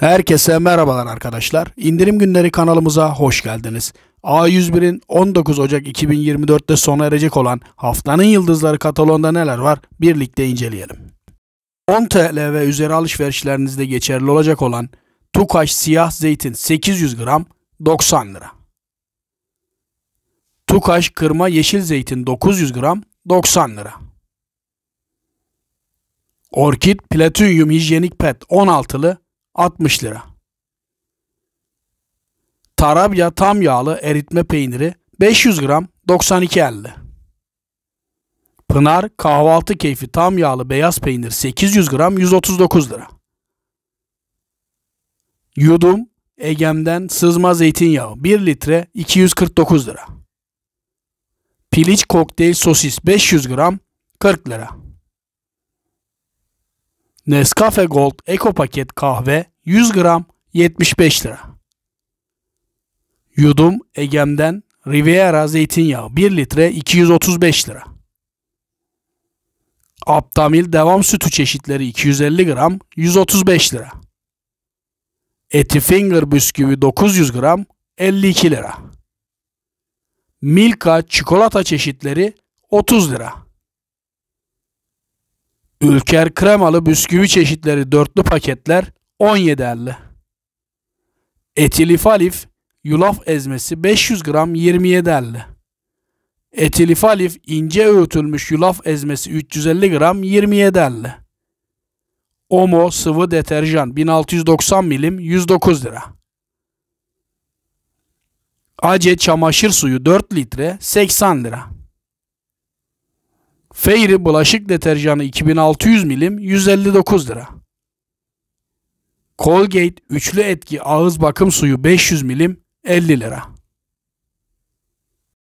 Herkese merhabalar arkadaşlar. İndirim günleri kanalımıza hoş geldiniz. A101'in 19 Ocak 2024'te sona erecek olan haftanın yıldızları katalonda neler var birlikte inceleyelim. 10 TL ve üzeri alışverişlerinizde geçerli olacak olan Tukaş siyah zeytin 800 gram 90 lira. Tukaş kırma yeşil zeytin 900 gram 90 lira. Orkid Platinum Hijyenik Pet 16'lı 60 lira. Tarabya tam yağlı eritme peyniri 500 gram 92.50. Pınar kahvaltı keyfi tam yağlı beyaz peynir 800 gram 139 lira. Yudum Egem'den sızma zeytinyağı 1 litre 249 lira. Piliç kokteyl sosis 500 gram 40 lira. Nescafe Gold Eko Paket Kahve 100 gram 75 lira. Yudum Egem'den Riviera Zeytinyağı 1 litre 235 lira. Aptamil devam sütü çeşitleri 250 gram 135 lira. Eti Finger bisküvi 900 gram 52 lira. Milka çikolata çeşitleri 30 lira. Ülker kremalı bisküvi çeşitleri dörtlü paketler 17.50. Etilif Alif yulaf ezmesi 500 gram 27.50. Etilif Alif ince öğütülmüş yulaf ezmesi 350 gram 27.50. Omo sıvı deterjan 1690 milim 109 lira. Ace çamaşır suyu 4 litre 80 lira. Feyri bulaşık deterjanı 2600 milim 159 lira. Colgate üçlü etki ağız bakım suyu 500 milim 50 lira.